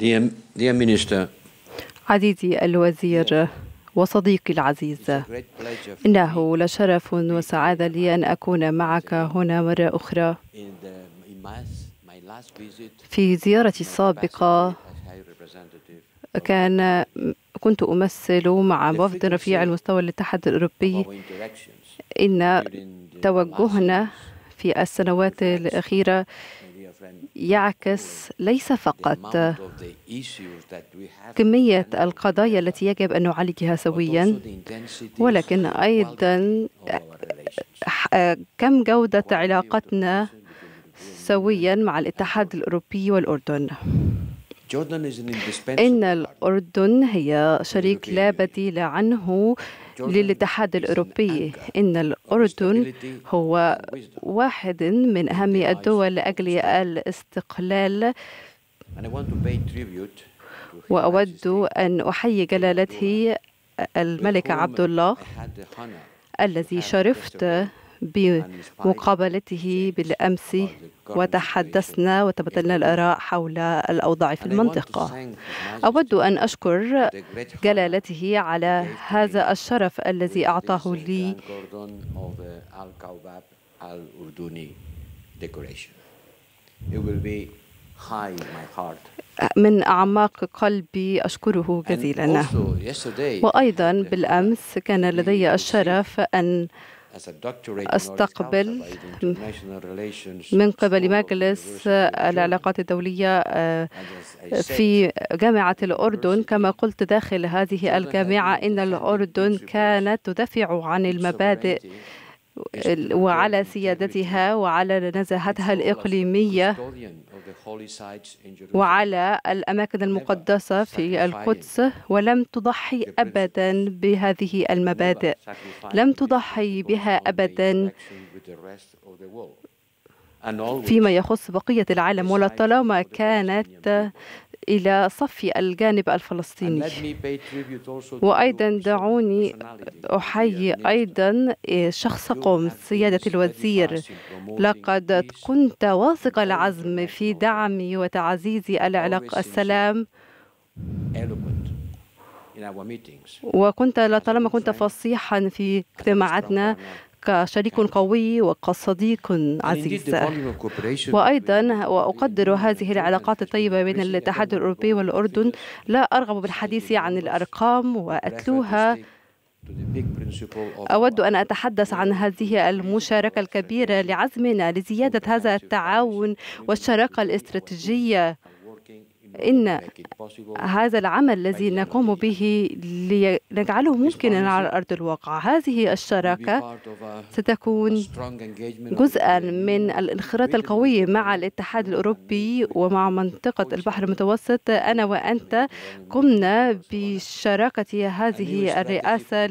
Dear, Minister, عزيزي الوزير وصديقي العزيز إنه لشرف وسعادة لي أن أكون معك هنا مرة أخرى في زيارتي السابقة كان كنت أمثل مع وفد رفيع المستوى للاتحاد الأوروبي إن توجهنا في السنوات الأخيرة يعكس ليس فقط كمية القضايا التي يجب أن نعالجها سويا ولكن أيضا آه، كم جودة علاقتنا سويا مع الاتحاد الأوروبي والأردن إن الأردن هي شريك لا بديل عنه للاتحاد الأوروبي إن الأردن هو واحد من أهم الدول لأجل الاستقلال وأود أن أحيي جلالته الملك عبد الله الذي شرفت بمقابلته بالأمس وتحدثنا وتبادلنا الآراء حول الأوضاع في المنطقة أود أن أشكر جلالته على هذا الشرف الذي أعطاه لي من أعماق قلبي أشكره جزيلا وأيضا بالأمس كان لدي الشرف أن أستقبل من قبل مجلس العلاقات الدولية آه، في جامعة الأردن كما قلت داخل هذه الجامعة إن الأردن كانت تدافع عن المبادئ وعلى سيادتها وعلى نزاهتها الإقليمية وعلى الأماكن المقدسة في القدس ولم تضحي أبدا بهذه المبادئ لم تضحي بها أبدا فيما يخص بقية العالم ولطالما كانت إلى صف الجانب الفلسطيني وأيضا دعوني أحيي أيضا شخصكم سيادة الوزير لقد كنت واثق العزم في دعم وتعزيز العلاق السلام وكنت لطالما كنت فصيحا في اجتماعاتنا كشريك قوي وكصديق عزيز وأيضا وأقدر هذه العلاقات الطيبة بين الاتحاد الأوروبي والأردن لا أرغب بالحديث عن الأرقام وأتلوها أود أن أتحدث عن هذه المشاركة الكبيرة لعزمنا لزيادة هذا التعاون والشراكة الاستراتيجية إن هذا العمل الذي نقوم به لنجعله ممكنا على أرض الواقع هذه الشراكة ستكون جزءا من الانخراط القوي مع الاتحاد الأوروبي ومع منطقة البحر المتوسط أنا وأنت قمنا بشراكة هذه الرئاسة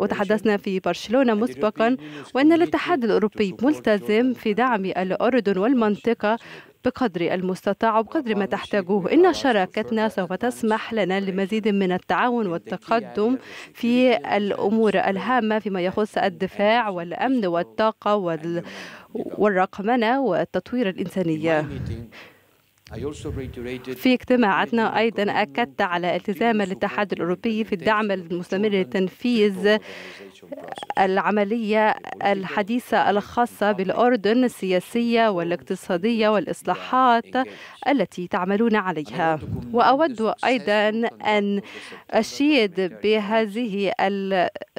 وتحدثنا في برشلونة مسبقا وأن الاتحاد الأوروبي ملتزم في دعم الأردن والمنطقة بقدر المستطاع وبقدر ما تحتاجوه إن شراكتنا سوف تسمح لنا لمزيد من التعاون والتقدم في الأمور الهامة فيما يخص الدفاع والأمن والطاقة والرقمنة والتطوير الإنسانية في اجتماعاتنا أيضا أكدت على التزام الاتحاد الأوروبي في الدعم المستمر لتنفيذ العملية الحديثة الخاصة بالأردن السياسية والاقتصادية والإصلاحات التي تعملون عليها وأود أيضا أن أشيد بهذه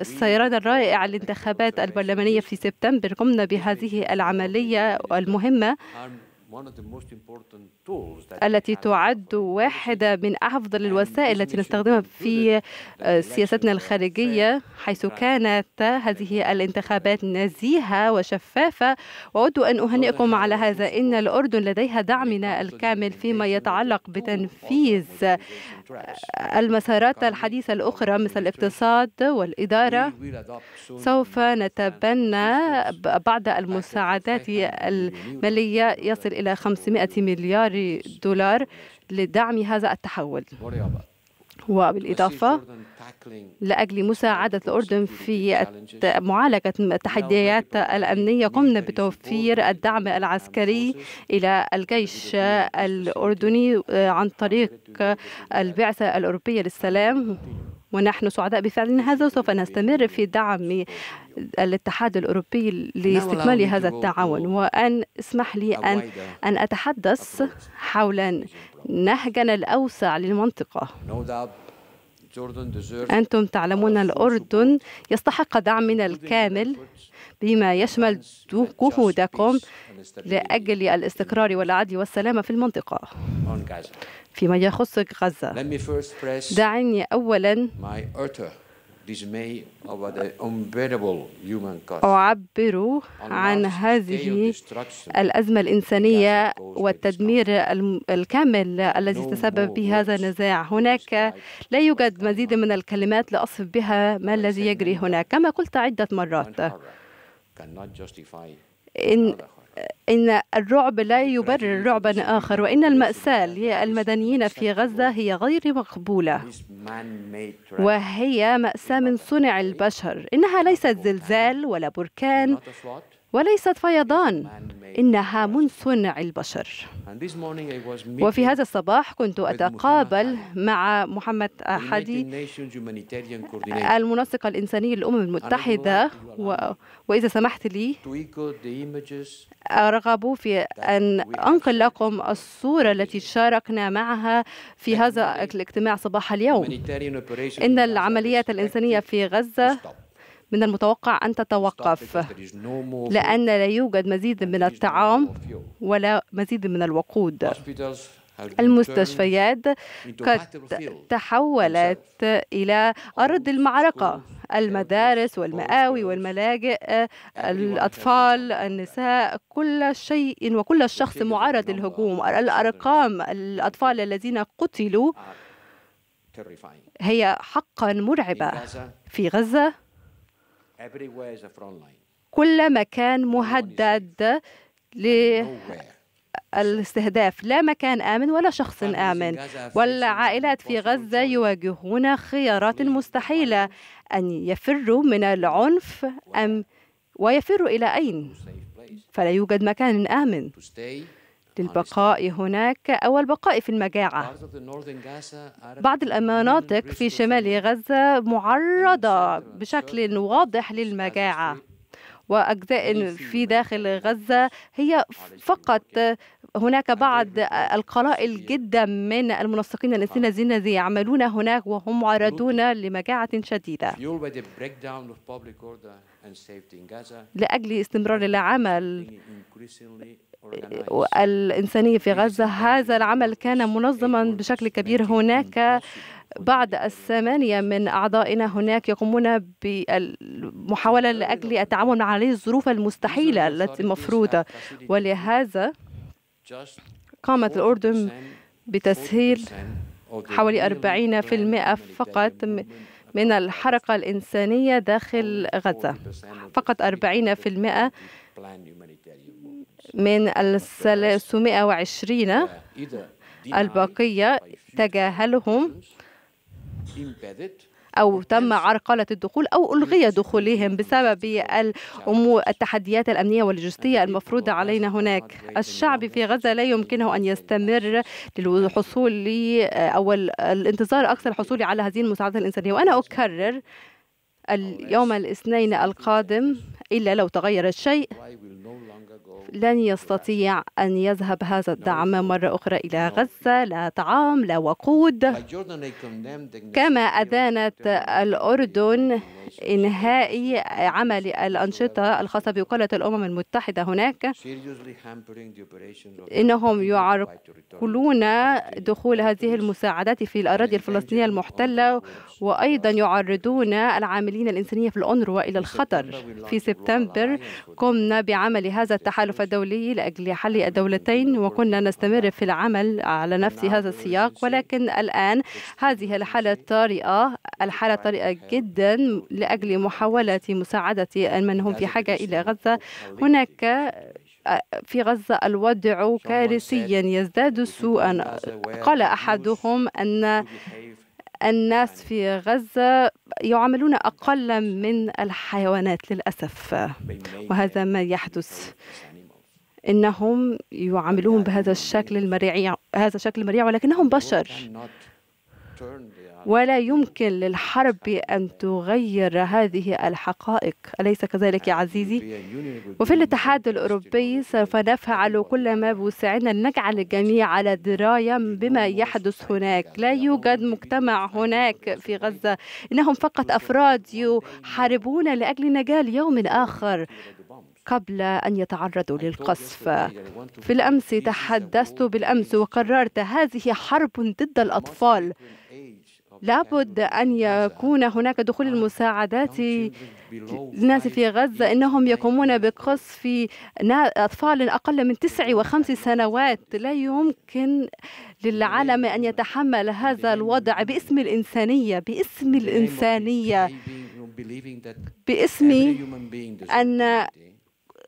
السيران الرائعة للانتخابات البرلمانية في سبتمبر قمنا بهذه العملية المهمة التي تعد واحدة من أفضل الوسائل التي نستخدمها في آه، سياستنا الخارجية حيث كانت هذه الانتخابات نزيهة وشفافة وأود أن أهنئكم على هذا إن الأردن لديها دعمنا الكامل فيما يتعلق بتنفيذ المسارات الحديثة الأخرى مثل الاقتصاد والإدارة سوف نتبنى بعض المساعدات المالية يصل إلى إلى 500 مليار دولار لدعم هذا التحول وبالإضافة لأجل مساعدة الأردن في معالجة التحديات الأمنية قمنا بتوفير الدعم العسكري إلى الجيش الأردني عن طريق البعثة الأوروبية للسلام ونحن سعداء بفعل هذا وسوف نستمر في دعم الاتحاد الأوروبي لاستكمال هذا التعاون وأن اسمح لي أن, أن أتحدث حول نهجنا الأوسع للمنطقة أنتم تعلمون الأردن يستحق دعمنا الكامل بما يشمل جهودكم لأجل الاستقرار والعدل والسلامة في المنطقة فيما يخص غزة دعني أولا أعبر عن هذه الأزمة الإنسانية والتدمير الكامل الذي تسبب به هذا النزاع هناك لا يوجد مزيد من الكلمات لأصف بها ما الذي يجري هناك كما قلت عدة مرات إن إن الرعب لا يبرر رعبا آخر وإن المأساة للمدنيين في غزة هي غير مقبولة وهي مأساة من صنع البشر إنها ليست زلزال ولا بركان وليست فيضان إنها صنع البشر وفي هذا الصباح كنت أتقابل مع محمد أحدي المنسق الإنساني للأمم المتحدة و... وإذا سمحت لي أرغب في أن أنقل لكم الصورة التي شاركنا معها في هذا الاجتماع صباح اليوم إن العمليات الإنسانية في غزة من المتوقع أن تتوقف لأن لا يوجد مزيد من الطعام ولا مزيد من الوقود المستشفيات قد تحولت إلى أرض المعركة المدارس والمآوي والملاجئ الأطفال النساء كل شيء وكل شخص معرض للهجوم الأرقام الأطفال الذين قتلوا هي حقا مرعبة في غزة كل مكان مهدد الاستهداف لا مكان آمن ولا شخص آمن والعائلات في غزة يواجهون خيارات مستحيلة أن يفروا من العنف أم ويفروا إلى أين فلا يوجد مكان آمن للبقاء هناك أو البقاء في المجاعة بعض المناطق في شمال غزة معرضة بشكل واضح للمجاعة وأجزاء في داخل غزة هي فقط هناك بعض القلائل جدا من المنسقين الذين الذين يعملون هناك وهم معرضون لمجاعة شديدة لأجل استمرار العمل الإنسانية في غزة هذا العمل كان منظما بشكل كبير هناك بعض الثمانية من أعضائنا هناك يقومون بمحاولة لأجل التعامل مع هذه الظروف المستحيلة التي مفروضة ولهذا قامت الأردن بتسهيل حوالي 40% فقط من الحركة الإنسانية داخل غزة فقط 40% من ال 320 البقية تجاهلهم أو تم عرقلة الدخول أو ألغي دخولهم بسبب التحديات الأمنية واللوجستية المفروضة علينا هناك الشعب في غزة لا يمكنه أن يستمر للحصول أو الانتظار أكثر الحصول على هذه المساعدات الإنسانية وأنا أكرر اليوم الاثنين القادم إلا لو تغير الشيء لن يستطيع أن يذهب هذا الدعم مرة أخرى إلى غزة لا طعام لا وقود كما أدانت الأردن إنهاء عمل الأنشطة الخاصة بوكالة الأمم المتحدة هناك إنهم يعرقلون دخول هذه المساعدات في الأراضي الفلسطينية المحتلة وأيضا يعرضون العاملين الإنسانية في الأنروا إلى الخطر في سبتمبر قمنا بعمل هذا التحالف الدولي لأجل حل الدولتين وكنا نستمر في العمل على نفس هذا السياق ولكن الآن هذه الحالة الطارئة الحالة الطارئة جدا لأجل محاولة مساعدة من هم في حاجة إلى غزة هناك آه، في غزة الوضع كارثيا يزداد سوءا قال أحدهم أن الناس في غزة يعاملون أقل من الحيوانات للأسف وهذا ما يحدث إنهم يعاملون بهذا الشكل المريع هذا الشكل المريع ولكنهم بشر ولا يمكن للحرب أن تغير هذه الحقائق أليس كذلك يا عزيزي؟ وفي الاتحاد الأوروبي سوف نفعل كل ما بوسعنا نجعل الجميع على دراية بما يحدث هناك لا يوجد مجتمع هناك في غزة إنهم فقط أفراد يحاربون لأجل نجاة ليوم آخر قبل أن يتعرضوا للقصف في الأمس تحدثت بالأمس وقررت هذه حرب ضد الأطفال لابد أن يكون هناك دخول آه، المساعدات للناس في غزة إنهم يقومون بقصف أطفال أقل من تسع وخمس سنوات لا يمكن للعالم أن يتحمل هذا الوضع باسم الإنسانية باسم الإنسانية باسم أن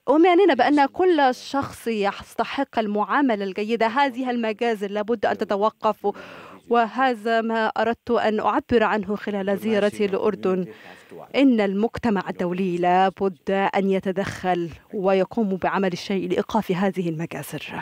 أؤمننا بأن كل uh, شخص يستحق المعاملة الجيدة هذه المجازر لابد أن تتوقف وهذا ما أردت أن أعبر عنه خلال زيارتي للأردن نعم. إن المجتمع الدولي لابد أن يتدخل ويقوم بعمل الشيء لإيقاف هذه المجازر